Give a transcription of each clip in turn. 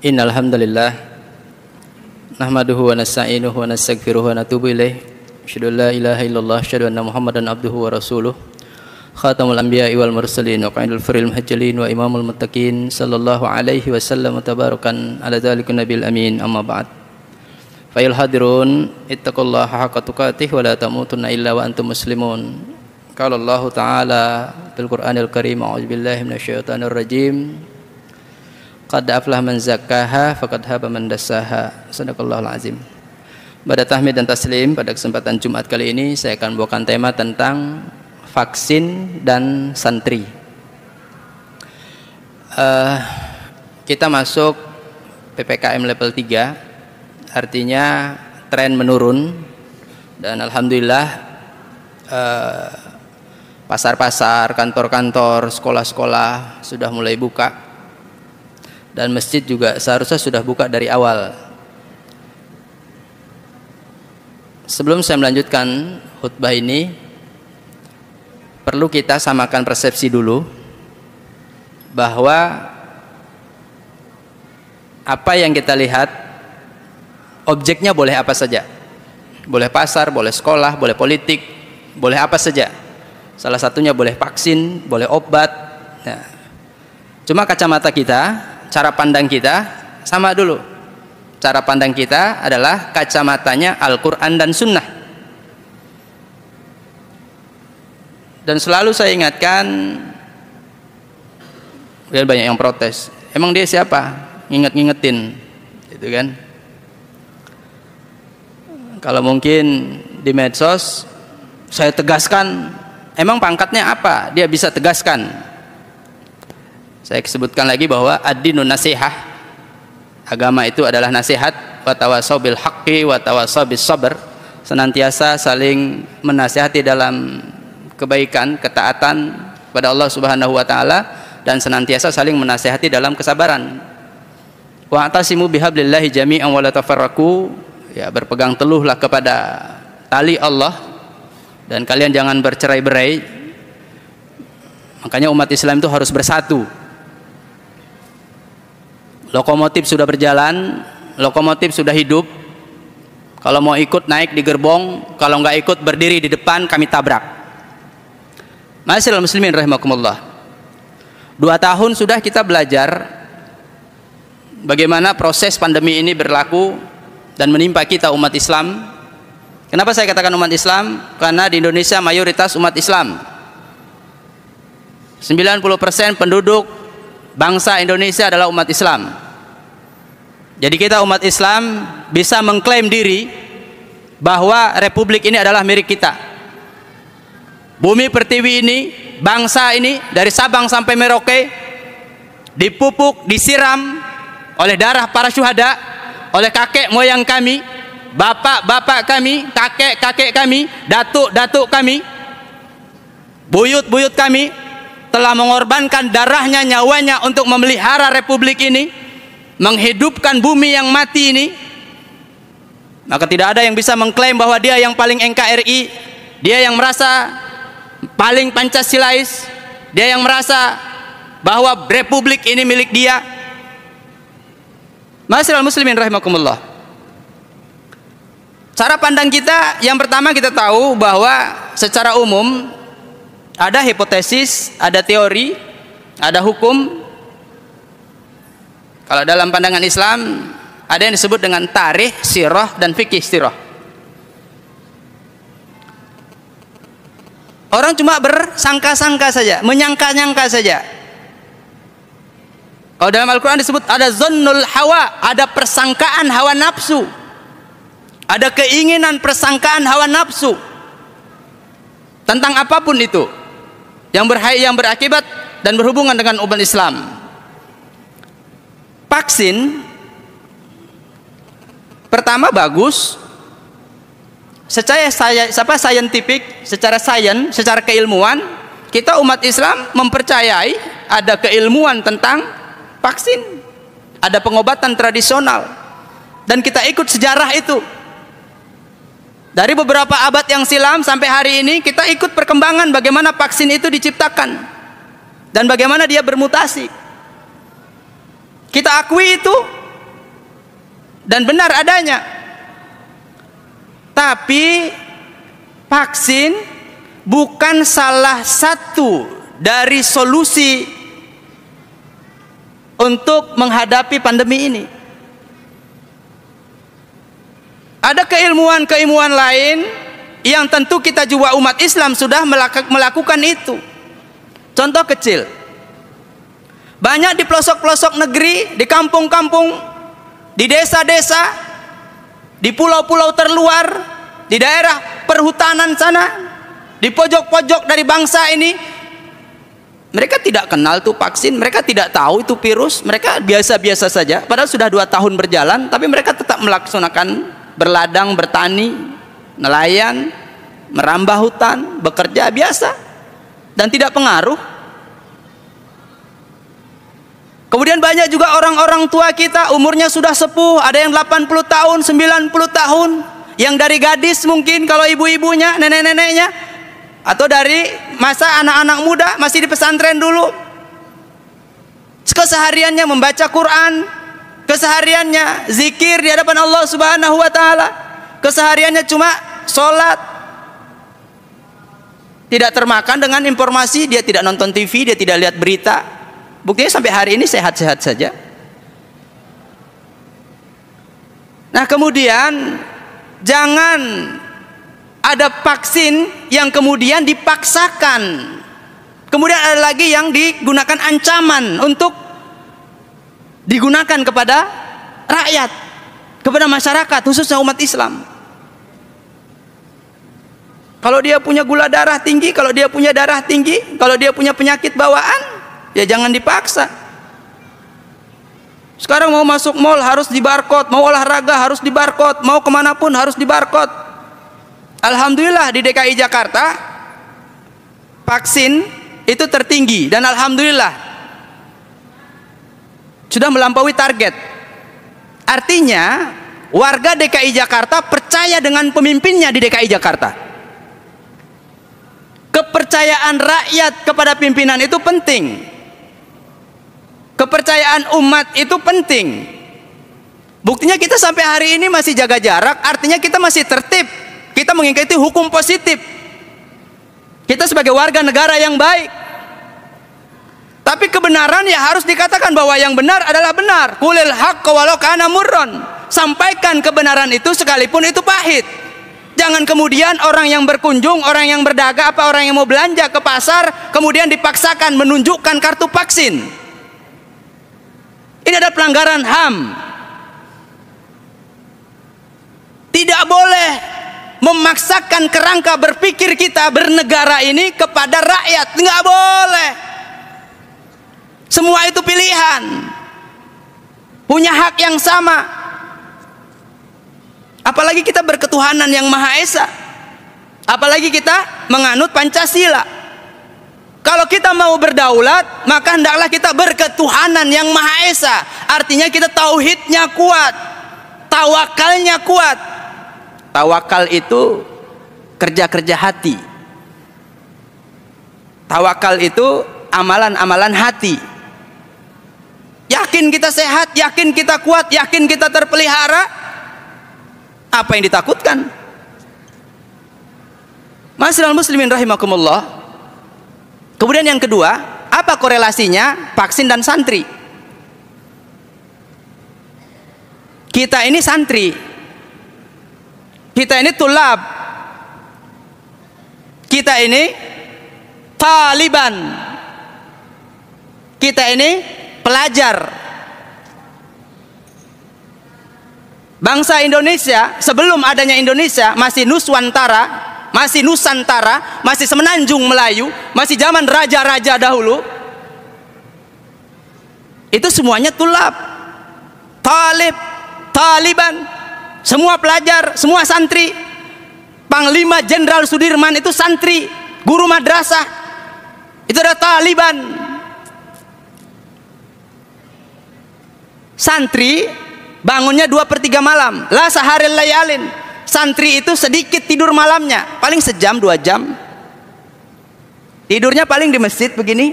Innal hamdalillah nahmaduhu wa nasta'inuhu wa nastaghfiruhu wa natubu ilaih. Asyhadu muhammadan abduhu wa Khatamul anbiya wal mursalin wa qaidul furil wa imamul muttaqin sallallahu alaihi wasallam tabarakan ala dzalikun amin amma ba'd. Fayal hadirun ittaqullaha haqqa tuqatih wa la tamutunna antum muslimun. Qala Allah Ta'ala fil Qur'anil Karim a'udzu billahi rajim. Qad aflah man zakkaha faqad haba man dassaha. Sadaqallahul azim. Pada tahmid dan taslim pada kesempatan Jumat kali ini saya akan bawakan tema tentang vaksin dan santri. Uh, kita masuk PPKM level 3 artinya tren menurun dan alhamdulillah eh, pasar-pasar, uh, kantor-kantor, sekolah-sekolah sudah mulai buka dan masjid juga seharusnya sudah buka dari awal. Sebelum saya melanjutkan khutbah ini, perlu kita samakan persepsi dulu bahwa apa yang kita lihat objeknya boleh apa saja. Boleh pasar, boleh sekolah, boleh politik, boleh apa saja. Salah satunya boleh vaksin, boleh obat. Nah. Cuma kacamata kita cara pandang kita sama dulu cara pandang kita adalah kacamatanya Al-Quran dan Sunnah dan selalu saya ingatkan ya banyak yang protes emang dia siapa nginget-ngingetin gitu kan kalau mungkin di medsos saya tegaskan emang pangkatnya apa dia bisa tegaskan saya sebutkan lagi bahwa ad-dinun nasihah. Agama itu adalah nasihat wa tawasau bil haqqi wa tawasau bis sabr. Senantiasa saling menasihati dalam kebaikan, ketaatan kepada Allah Subhanahu wa taala dan senantiasa saling menasihati dalam kesabaran. Wa atasimu bihablillahi jami'an wa la tafarraqu. Ya, berpegang teluhlah kepada tali Allah dan kalian jangan bercerai-berai. Makanya umat Islam itu harus bersatu lokomotif sudah berjalan lokomotif sudah hidup kalau mau ikut naik di gerbong kalau nggak ikut berdiri di depan kami tabrak Masyarakat muslimin rahimakumullah dua tahun sudah kita belajar bagaimana proses pandemi ini berlaku dan menimpa kita umat Islam kenapa saya katakan umat Islam karena di Indonesia mayoritas umat Islam 90% penduduk bangsa Indonesia adalah umat Islam. Jadi kita umat Islam bisa mengklaim diri bahwa republik ini adalah milik kita. Bumi pertiwi ini, bangsa ini dari Sabang sampai Merauke dipupuk, disiram oleh darah para syuhada, oleh kakek moyang kami, bapak-bapak kami, kakek-kakek kami, datuk-datuk kami, buyut-buyut kami, telah mengorbankan darahnya, nyawanya untuk memelihara republik ini, menghidupkan bumi yang mati ini. Maka tidak ada yang bisa mengklaim bahwa dia yang paling NKRI, dia yang merasa paling Pancasilais, dia yang merasa bahwa republik ini milik dia. Masyaallah muslimin rahimakumullah. Cara pandang kita yang pertama kita tahu bahwa secara umum ada hipotesis, ada teori, ada hukum. Kalau dalam pandangan Islam, ada yang disebut dengan tarikh, sirah, dan fikih sirah. Orang cuma bersangka-sangka saja, menyangka-nyangka saja. Kalau dalam Al-Quran disebut ada zonnul hawa, ada persangkaan hawa nafsu. Ada keinginan persangkaan hawa nafsu. Tentang apapun itu yang berhai yang berakibat dan berhubungan dengan umat Islam. Vaksin pertama bagus secara saya apa saintifik, secara sains, secara keilmuan kita umat Islam mempercayai ada keilmuan tentang vaksin, ada pengobatan tradisional dan kita ikut sejarah itu. Dari beberapa abad yang silam sampai hari ini kita ikut perkembangan bagaimana vaksin itu diciptakan dan bagaimana dia bermutasi. Kita akui itu dan benar adanya. Tapi vaksin bukan salah satu dari solusi untuk menghadapi pandemi ini. Ada keilmuan-keilmuan lain yang tentu kita juga umat Islam sudah melakukan itu. Contoh kecil. Banyak di pelosok-pelosok negeri, di kampung-kampung, di desa-desa, di pulau-pulau terluar, di daerah perhutanan sana, di pojok-pojok dari bangsa ini, mereka tidak kenal tuh vaksin, mereka tidak tahu itu virus, mereka biasa-biasa saja. Padahal sudah dua tahun berjalan, tapi mereka tetap melaksanakan berladang, bertani, nelayan, merambah hutan, bekerja biasa dan tidak pengaruh. Kemudian banyak juga orang-orang tua kita umurnya sudah sepuh, ada yang 80 tahun, 90 tahun, yang dari gadis mungkin kalau ibu-ibunya, nenek-neneknya atau dari masa anak-anak muda masih di pesantren dulu. Kesehariannya membaca Quran, Kesehariannya zikir di hadapan Allah Subhanahu wa taala. Kesehariannya cuma salat. Tidak termakan dengan informasi, dia tidak nonton TV, dia tidak lihat berita. Buktinya sampai hari ini sehat-sehat saja. Nah, kemudian jangan ada vaksin yang kemudian dipaksakan. Kemudian ada lagi yang digunakan ancaman untuk digunakan kepada rakyat, kepada masyarakat, khususnya umat Islam. Kalau dia punya gula darah tinggi, kalau dia punya darah tinggi, kalau dia punya penyakit bawaan, ya jangan dipaksa. Sekarang mau masuk mall harus di barcode, mau olahraga harus di barcode, mau kemanapun harus di barcode. Alhamdulillah di DKI Jakarta vaksin itu tertinggi dan alhamdulillah sudah melampaui target. Artinya, warga DKI Jakarta percaya dengan pemimpinnya di DKI Jakarta. Kepercayaan rakyat kepada pimpinan itu penting. Kepercayaan umat itu penting. Buktinya kita sampai hari ini masih jaga jarak, artinya kita masih tertib. Kita mengikuti hukum positif. Kita sebagai warga negara yang baik tapi kebenaran ya harus dikatakan bahwa yang benar adalah benar. Kulil hak walau kana murron. Sampaikan kebenaran itu sekalipun itu pahit. Jangan kemudian orang yang berkunjung, orang yang berdagang, apa orang yang mau belanja ke pasar, kemudian dipaksakan menunjukkan kartu vaksin. Ini ada pelanggaran HAM. Tidak boleh memaksakan kerangka berpikir kita bernegara ini kepada rakyat. Tidak boleh. Semua itu pilihan. Punya hak yang sama. Apalagi kita berketuhanan yang Maha Esa. Apalagi kita menganut Pancasila. Kalau kita mau berdaulat, maka hendaklah kita berketuhanan yang Maha Esa. Artinya kita tauhidnya kuat, tawakalnya kuat. Tawakal itu kerja-kerja hati. Tawakal itu amalan-amalan hati. Yakin kita sehat, yakin kita kuat, yakin kita terpelihara. Apa yang ditakutkan? Masyarakat muslimin rahimakumullah. Kemudian yang kedua, apa korelasinya vaksin dan santri? Kita ini santri. Kita ini tulab. Kita ini taliban. Kita ini pelajar bangsa Indonesia sebelum adanya Indonesia masih Nuswantara masih Nusantara masih Semenanjung Melayu masih zaman raja-raja dahulu itu semuanya tulap, talib taliban semua pelajar semua santri panglima jenderal Sudirman itu santri guru madrasah itu ada taliban santri bangunnya dua per tiga malam lah sehari layalin santri itu sedikit tidur malamnya paling sejam dua jam tidurnya paling di masjid begini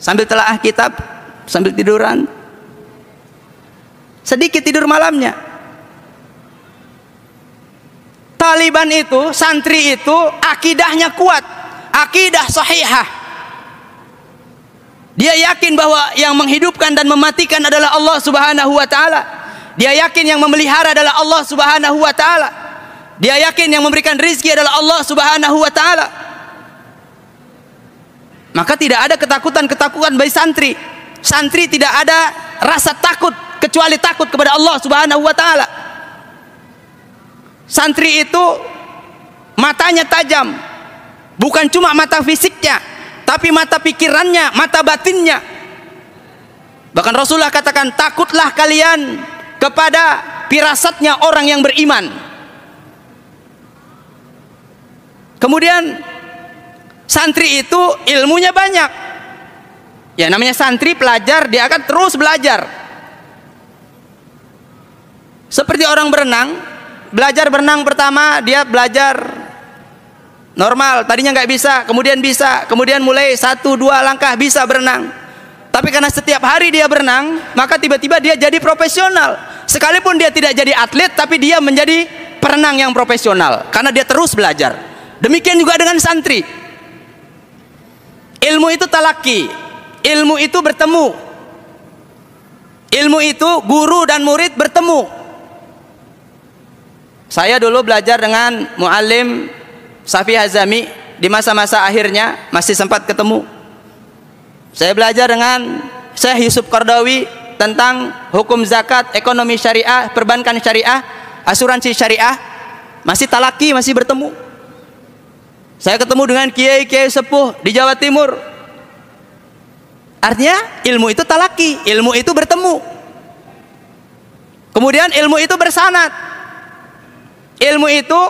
sambil telaah kitab sambil tiduran sedikit tidur malamnya Taliban itu santri itu akidahnya kuat akidah sahihah dia yakin bahwa yang menghidupkan dan mematikan adalah Allah Subhanahu wa taala. Dia yakin yang memelihara adalah Allah Subhanahu wa taala. Dia yakin yang memberikan rizki adalah Allah Subhanahu wa taala. Maka tidak ada ketakutan-ketakutan bagi santri. Santri tidak ada rasa takut kecuali takut kepada Allah Subhanahu wa taala. Santri itu matanya tajam. Bukan cuma mata fisiknya, tapi mata pikirannya, mata batinnya. Bahkan Rasulullah katakan, takutlah kalian kepada pirasatnya orang yang beriman. Kemudian santri itu ilmunya banyak. Ya namanya santri pelajar, dia akan terus belajar. Seperti orang berenang, belajar berenang pertama dia belajar Normal, tadinya nggak bisa, kemudian bisa, kemudian mulai satu dua langkah bisa berenang. Tapi karena setiap hari dia berenang, maka tiba-tiba dia jadi profesional. Sekalipun dia tidak jadi atlet, tapi dia menjadi perenang yang profesional karena dia terus belajar. Demikian juga dengan santri. Ilmu itu talaki, ilmu itu bertemu. Ilmu itu guru dan murid bertemu. Saya dulu belajar dengan muallim Safi Hazami di masa-masa akhirnya masih sempat ketemu. Saya belajar dengan Syekh Yusuf Kordawi tentang hukum zakat, ekonomi syariah, perbankan syariah, asuransi syariah. Masih talaki, masih bertemu. Saya ketemu dengan kiai-kiai sepuh di Jawa Timur. Artinya ilmu itu talaki, ilmu itu bertemu. Kemudian ilmu itu bersanat. Ilmu itu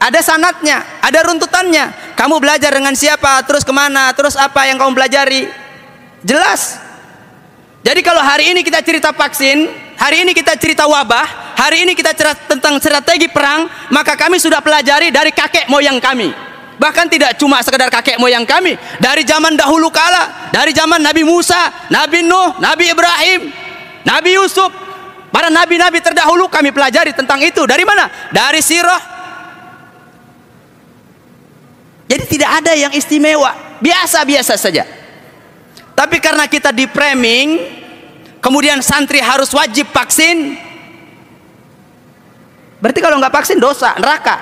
ada sanatnya, ada runtutannya. Kamu belajar dengan siapa, terus kemana, terus apa yang kamu pelajari. Jelas. Jadi kalau hari ini kita cerita vaksin, hari ini kita cerita wabah, hari ini kita cerita tentang strategi perang, maka kami sudah pelajari dari kakek moyang kami. Bahkan tidak cuma sekedar kakek moyang kami, dari zaman dahulu kala, dari zaman Nabi Musa, Nabi Nuh, Nabi Ibrahim, Nabi Yusuf, para nabi-nabi terdahulu kami pelajari tentang itu. Dari mana? Dari sirah jadi tidak ada yang istimewa, biasa-biasa saja. Tapi karena kita di framing, kemudian santri harus wajib vaksin, berarti kalau nggak vaksin dosa, neraka.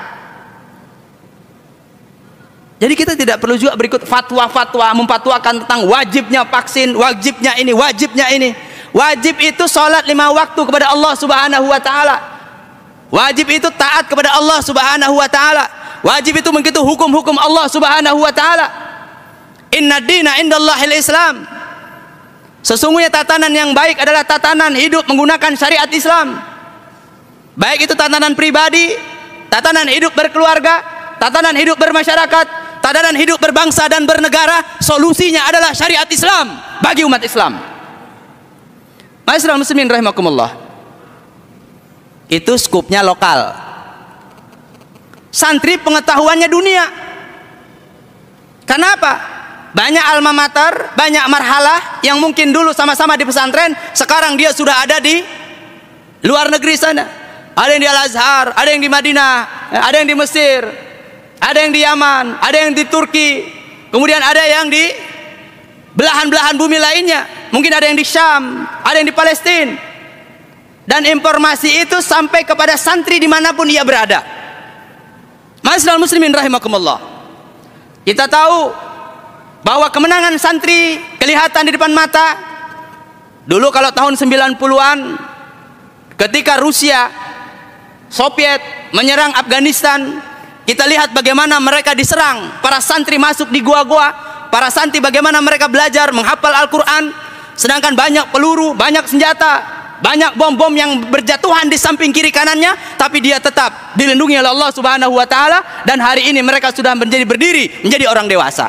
Jadi kita tidak perlu juga berikut fatwa-fatwa memfatwakan tentang wajibnya vaksin, wajibnya ini, wajibnya ini. Wajib itu sholat lima waktu kepada Allah Subhanahu Wa Taala. Wajib itu taat kepada Allah Subhanahu Wa Taala. Wajib itu mengikuti hukum-hukum Allah Subhanahu wa taala. Inna dina indallahil Islam. Sesungguhnya tatanan yang baik adalah tatanan hidup menggunakan syariat Islam. Baik itu tatanan pribadi, tatanan hidup berkeluarga, tatanan hidup bermasyarakat, tatanan hidup berbangsa dan bernegara, solusinya adalah syariat Islam bagi umat Islam. Masyarakat muslimin rahimakumullah. Itu skupnya lokal santri pengetahuannya dunia kenapa banyak alma mater, banyak marhalah yang mungkin dulu sama-sama di pesantren, sekarang dia sudah ada di luar negeri sana. Ada yang di Al Azhar, ada yang di Madinah, ada yang di Mesir, ada yang di Yaman, ada yang di Turki, kemudian ada yang di belahan-belahan bumi lainnya. Mungkin ada yang di Syam, ada yang di Palestina. Dan informasi itu sampai kepada santri dimanapun ia berada. Masalah muslimin rahimakumullah. Kita tahu bahwa kemenangan santri kelihatan di depan mata. Dulu kalau tahun 90-an ketika Rusia Soviet menyerang Afghanistan, kita lihat bagaimana mereka diserang, para santri masuk di gua-gua, para santri bagaimana mereka belajar menghafal Al-Qur'an, sedangkan banyak peluru, banyak senjata, banyak bom-bom yang berjatuhan di samping kiri kanannya, tapi dia tetap dilindungi oleh Allah Subhanahu wa taala dan hari ini mereka sudah menjadi berdiri, menjadi orang dewasa.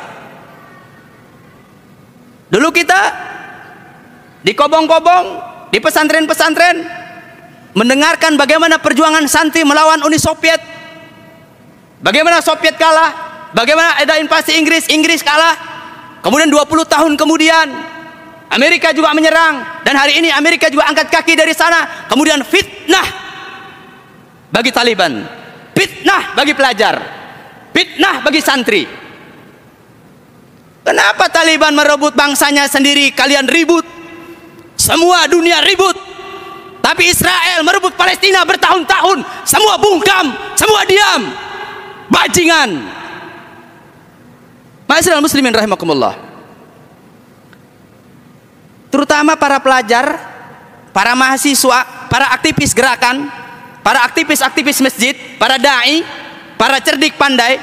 Dulu kita di kobong-kobong, di pesantren-pesantren mendengarkan bagaimana perjuangan santri melawan Uni Soviet. Bagaimana Soviet kalah, bagaimana ada invasi Inggris, Inggris kalah. Kemudian 20 tahun kemudian Amerika juga menyerang dan hari ini Amerika juga angkat kaki dari sana kemudian fitnah bagi Taliban fitnah bagi pelajar fitnah bagi santri kenapa Taliban merebut bangsanya sendiri kalian ribut semua dunia ribut tapi Israel merebut Palestina bertahun-tahun semua bungkam semua diam bajingan Masyarakat muslimin rahimakumullah terutama para pelajar, para mahasiswa, para aktivis gerakan, para aktivis-aktivis masjid, para dai, para cerdik pandai,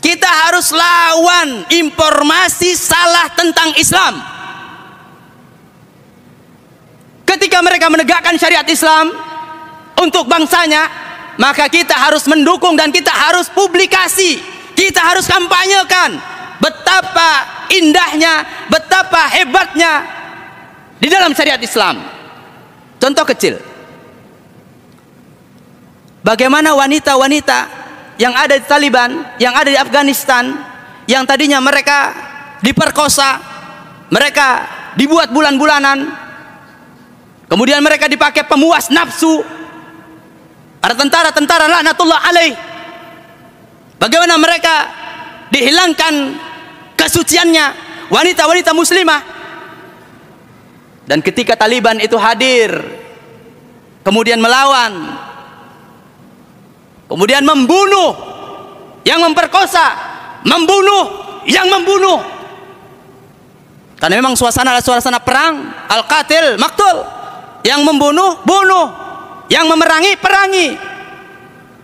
kita harus lawan informasi salah tentang Islam. Ketika mereka menegakkan syariat Islam untuk bangsanya, maka kita harus mendukung dan kita harus publikasi, kita harus kampanyekan betapa indahnya, betapa hebatnya di dalam syariat Islam contoh kecil bagaimana wanita-wanita yang ada di Taliban yang ada di Afghanistan yang tadinya mereka diperkosa mereka dibuat bulan-bulanan kemudian mereka dipakai pemuas nafsu para tentara-tentara laknatullah alaih bagaimana mereka dihilangkan kesuciannya wanita-wanita muslimah dan ketika Taliban itu hadir, kemudian melawan, kemudian membunuh yang memperkosa, membunuh yang membunuh. Karena memang suasana adalah suasana perang, al-qatil, maktul. Yang membunuh, bunuh. Yang memerangi, perangi.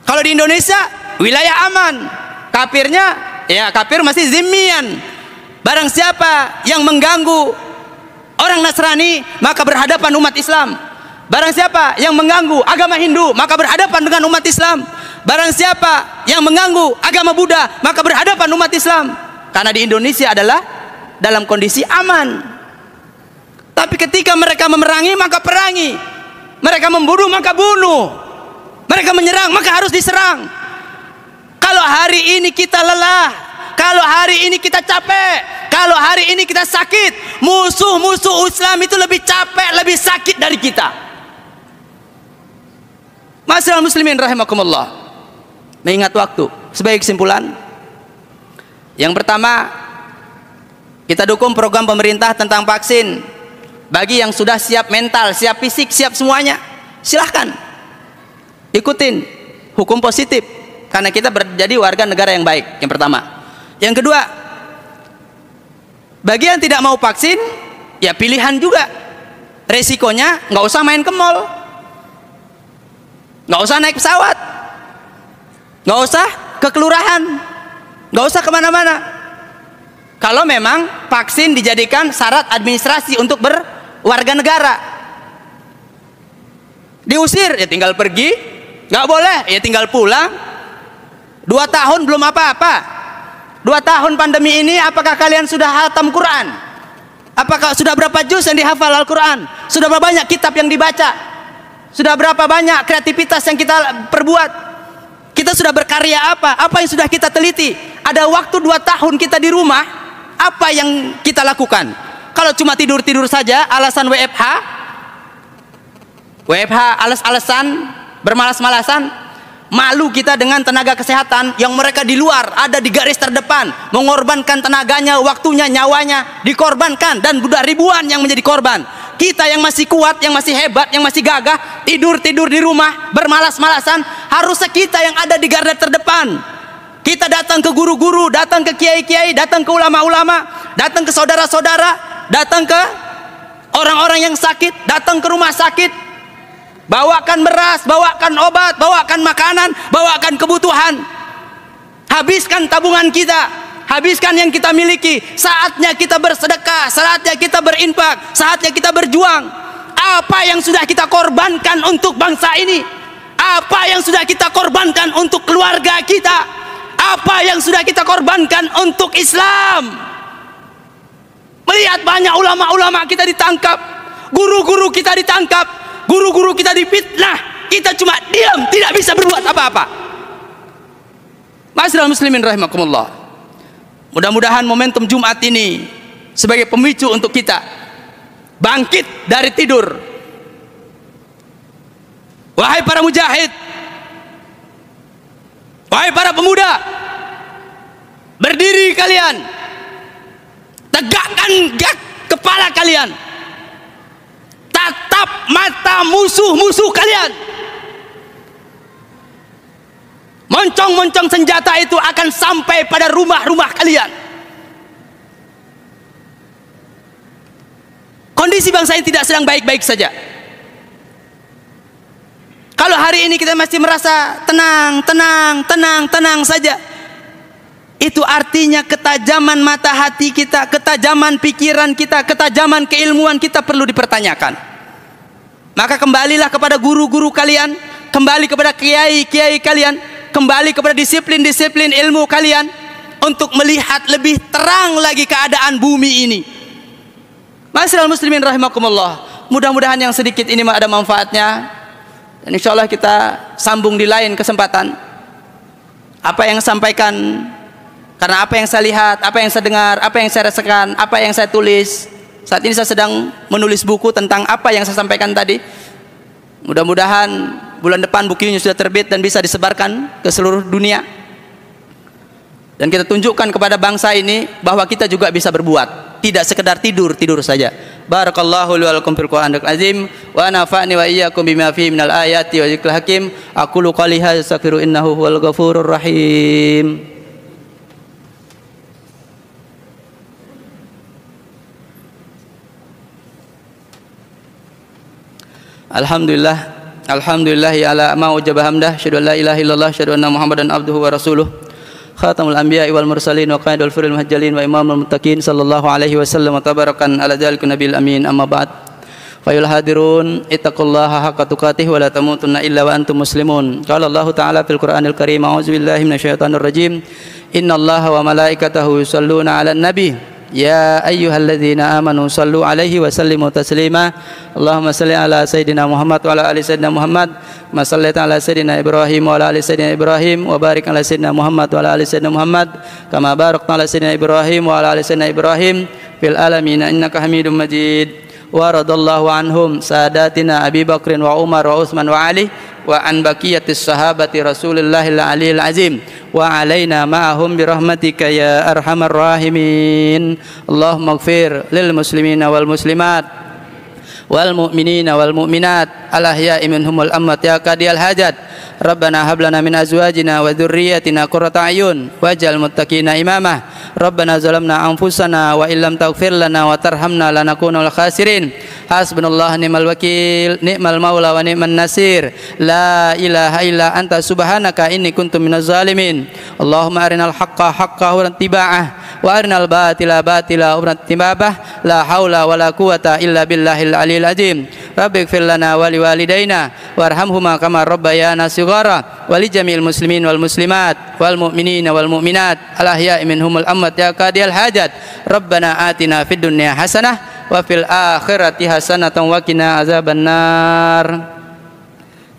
Kalau di Indonesia, wilayah aman. Kafirnya, ya kafir masih zimian. Barang siapa yang mengganggu orang Nasrani maka berhadapan umat Islam barang siapa yang mengganggu agama Hindu maka berhadapan dengan umat Islam barang siapa yang mengganggu agama Buddha maka berhadapan umat Islam karena di Indonesia adalah dalam kondisi aman tapi ketika mereka memerangi maka perangi mereka membunuh maka bunuh mereka menyerang maka harus diserang kalau hari ini kita lelah kalau hari ini kita capek, kalau hari ini kita sakit, musuh-musuh Islam itu lebih capek, lebih sakit dari kita. Masalah muslimin rahimakumullah. Mengingat waktu sebagai kesimpulan. Yang pertama, kita dukung program pemerintah tentang vaksin bagi yang sudah siap mental, siap fisik, siap semuanya. Silahkan ikutin hukum positif karena kita menjadi warga negara yang baik. Yang pertama, yang kedua bagi yang tidak mau vaksin ya pilihan juga resikonya nggak usah main ke mall nggak usah naik pesawat nggak usah ke kelurahan nggak usah kemana-mana kalau memang vaksin dijadikan syarat administrasi untuk berwarga negara diusir ya tinggal pergi nggak boleh ya tinggal pulang dua tahun belum apa-apa Dua tahun pandemi ini apakah kalian sudah hatam Quran? Apakah sudah berapa juz yang dihafal Al-Quran? Sudah berapa banyak kitab yang dibaca? Sudah berapa banyak kreativitas yang kita perbuat? Kita sudah berkarya apa? Apa yang sudah kita teliti? Ada waktu dua tahun kita di rumah, apa yang kita lakukan? Kalau cuma tidur-tidur saja, alasan WFH, WFH alas-alasan, bermalas-malasan, malu kita dengan tenaga kesehatan yang mereka di luar ada di garis terdepan mengorbankan tenaganya waktunya nyawanya dikorbankan dan sudah ribuan yang menjadi korban kita yang masih kuat yang masih hebat yang masih gagah tidur-tidur di rumah bermalas-malasan harusnya kita yang ada di garda terdepan kita datang ke guru-guru datang ke kiai-kiai datang ke ulama-ulama datang ke saudara-saudara datang ke orang-orang yang sakit datang ke rumah sakit Bawakan beras, bawakan obat, bawakan makanan, bawakan kebutuhan. Habiskan tabungan kita, habiskan yang kita miliki. Saatnya kita bersedekah, saatnya kita berinfak, saatnya kita berjuang. Apa yang sudah kita korbankan untuk bangsa ini? Apa yang sudah kita korbankan untuk keluarga kita? Apa yang sudah kita korbankan untuk Islam? Melihat banyak ulama-ulama kita ditangkap, guru-guru kita ditangkap, guru-guru kita difitnah kita cuma diam tidak bisa berbuat apa-apa Masyarakat muslimin rahimakumullah mudah-mudahan momentum Jumat ini sebagai pemicu untuk kita bangkit dari tidur wahai para mujahid wahai para pemuda berdiri kalian tegakkan gak kepala kalian tatap mata musuh-musuh kalian moncong-moncong senjata itu akan sampai pada rumah-rumah kalian kondisi bangsa ini tidak sedang baik-baik saja kalau hari ini kita masih merasa tenang, tenang, tenang, tenang saja itu artinya ketajaman mata hati kita, ketajaman pikiran kita, ketajaman keilmuan kita perlu dipertanyakan. Maka kembalilah kepada guru-guru kalian, kembali kepada kiai-kiai kalian, kembali kepada disiplin-disiplin ilmu kalian untuk melihat lebih terang lagi keadaan bumi ini. Masyaallah muslimin rahimakumullah. Mudah-mudahan yang sedikit ini ada manfaatnya. Dan insya Allah kita sambung di lain kesempatan. Apa yang sampaikan karena apa yang saya lihat, apa yang saya dengar, apa yang saya rasakan, apa yang saya tulis, saat ini saya sedang menulis buku tentang apa yang saya sampaikan tadi. Mudah-mudahan bulan depan bukunya sudah terbit dan bisa disebarkan ke seluruh dunia. Dan kita tunjukkan kepada bangsa ini bahwa kita juga bisa berbuat. Tidak sekedar tidur, tidur saja. Barakallahu li wa fil Qur'anil Azim wa nafa'ni wa iyyakum bima fihi minal ayati wa dzikril hakim. Aqulu qali hadza innahu huwal ghafurur rahim. Alhamdulillah Alhamdulillah ya ala ma wajabah hamdah syahadu la ilaha illallah syahadu anna muhammadan abduhu wa rasuluh khatamul anbiya wal mursalin wa qaidul furil mahjalin wa imamul mutakin sallallahu alaihi wasallam wa tabarakan ala dhalika nabil amin amma ba'd fayul hadirun ittaqullaha haqqa tuqatih wa la tamutunna illa wa antum muslimun qala allah ta'ala fil qur'anil karim a'udzu billahi minasyaitonir rajim innallaha wa malaikatahu yusalluna 'alan nabiy Ya ayyuhalladzina amanu sallu alaihi wa taslima Allahumma salli ala sayyidina Muhammad wa ali sayyidina Muhammad ma salli ala Ibrahim wa ali sayyidina Ibrahim wa barik Muhammad wa ali sayyidina Muhammad kama barakta ala sayyidina Ibrahim wa ali sayyidina Ibrahim fil alamin innaka Hamidum Majid ورضى الله عنهم ساداتنا أبي بكر وعمر وعثمان وعلي وعن بقية الصحابة رسول الله العلي العظيم وعلينا معهم برحمتك يا أرحم الراحمين اللهم اغفر للمسلمين والمسلمات wal mu'minina wal mu'minat al ahya'i minhumul amwat ya qadiyal hajat rabbana hab lana min azwajina wa dhurriyyatina qurrata ayun waj'al muttaqina imama rabbana zalamna anfusana wa illam taghfir lana wa tarhamna lanakunal khasirin hasbunallah ni'mal wakil ni'mal maula wa ni'man nasir la ilaha illa anta subhanaka inni kuntu minaz zalimin allahumma arinal haqqa haqqahu wa tiba'ah wa arnal batila batila ubrat tibabah la haula wa la quwata illa billahil alil azim rabbi gfir lana wa liwalidayna warhamhuma kama rabbayana sigara wa li jamil muslimin wal muslimat wal mu'minina wal mu'minat al ahya'i minhumul amwat ya qadiyal hajat rabbana atina fid dunya hasanah wa fil akhirati hasanatan wa qina azaban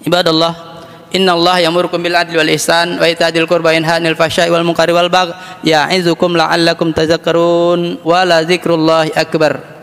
ibadallah Inna Allah murkum bil adli wal ihsan wa itadil qurba yanhanil fahsya'i wal munkari wal bagh ya'izukum la'allakum tadhakkarun wa la dzikrullahi akbar